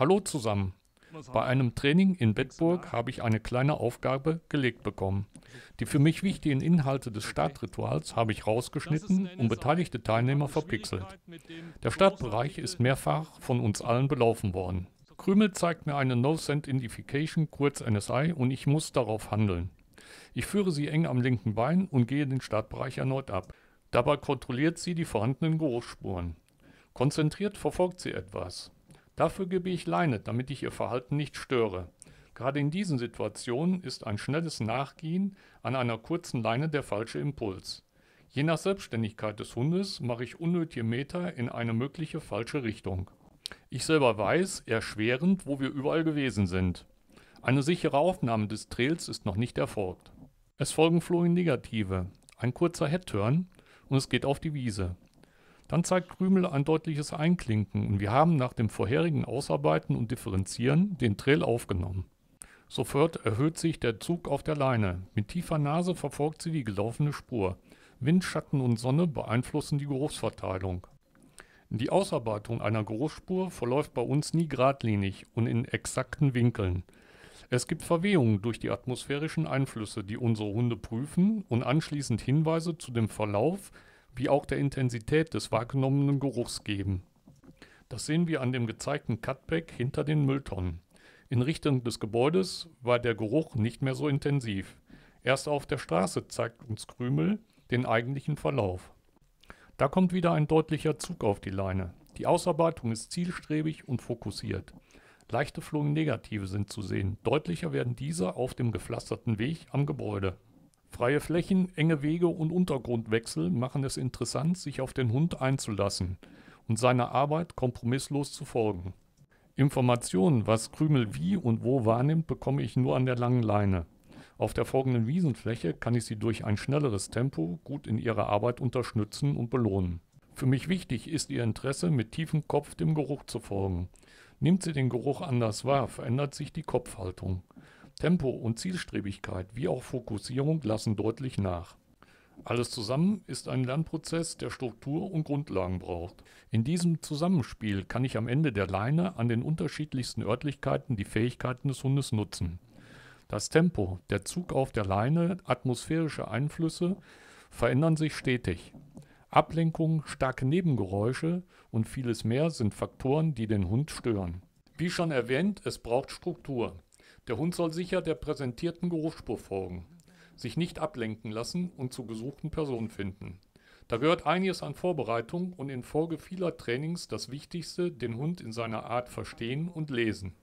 Hallo zusammen. Bei einem Training in Bedburg habe ich eine kleine Aufgabe gelegt bekommen. Die für mich wichtigen Inhalte des Startrituals habe ich rausgeschnitten und beteiligte Teilnehmer verpixelt. Der Startbereich ist mehrfach von uns allen belaufen worden. Krümel zeigt mir eine No-Send-Identification, kurz NSI, und ich muss darauf handeln. Ich führe sie eng am linken Bein und gehe den Startbereich erneut ab. Dabei kontrolliert sie die vorhandenen Geruchsspuren. Konzentriert verfolgt sie etwas. Dafür gebe ich Leine, damit ich ihr Verhalten nicht störe. Gerade in diesen Situationen ist ein schnelles Nachgehen an einer kurzen Leine der falsche Impuls. Je nach Selbstständigkeit des Hundes mache ich unnötige Meter in eine mögliche falsche Richtung. Ich selber weiß, erschwerend, wo wir überall gewesen sind. Eine sichere Aufnahme des Trails ist noch nicht erfolgt. Es folgen Flohen Negative, ein kurzer Headturn und es geht auf die Wiese dann zeigt Krümel ein deutliches Einklinken und wir haben nach dem vorherigen Ausarbeiten und Differenzieren den Trail aufgenommen. Sofort erhöht sich der Zug auf der Leine. Mit tiefer Nase verfolgt sie die gelaufene Spur. Wind, Schatten und Sonne beeinflussen die Geruchsverteilung. Die Ausarbeitung einer Geruchsspur verläuft bei uns nie geradlinig und in exakten Winkeln. Es gibt Verwehungen durch die atmosphärischen Einflüsse, die unsere Hunde prüfen und anschließend Hinweise zu dem Verlauf wie auch der Intensität des wahrgenommenen Geruchs geben. Das sehen wir an dem gezeigten Cutback hinter den Mülltonnen. In Richtung des Gebäudes war der Geruch nicht mehr so intensiv. Erst auf der Straße zeigt uns Krümel den eigentlichen Verlauf. Da kommt wieder ein deutlicher Zug auf die Leine. Die Ausarbeitung ist zielstrebig und fokussiert. Leichte Flogen negative sind zu sehen. Deutlicher werden diese auf dem gepflasterten Weg am Gebäude. Freie Flächen, enge Wege und Untergrundwechsel machen es interessant, sich auf den Hund einzulassen und seiner Arbeit kompromisslos zu folgen. Informationen, was Krümel wie und wo wahrnimmt, bekomme ich nur an der langen Leine. Auf der folgenden Wiesenfläche kann ich sie durch ein schnelleres Tempo gut in ihrer Arbeit unterstützen und belohnen. Für mich wichtig ist ihr Interesse, mit tiefem Kopf dem Geruch zu folgen. Nimmt sie den Geruch anders wahr, verändert sich die Kopfhaltung. Tempo und Zielstrebigkeit wie auch Fokussierung lassen deutlich nach. Alles zusammen ist ein Lernprozess, der Struktur und Grundlagen braucht. In diesem Zusammenspiel kann ich am Ende der Leine an den unterschiedlichsten Örtlichkeiten die Fähigkeiten des Hundes nutzen. Das Tempo, der Zug auf der Leine, atmosphärische Einflüsse verändern sich stetig. Ablenkung, starke Nebengeräusche und vieles mehr sind Faktoren, die den Hund stören. Wie schon erwähnt, es braucht Struktur. Der Hund soll sicher der präsentierten Geruchsspur folgen, sich nicht ablenken lassen und zur gesuchten Person finden. Da gehört einiges an Vorbereitung und infolge vieler Trainings das Wichtigste, den Hund in seiner Art verstehen und lesen.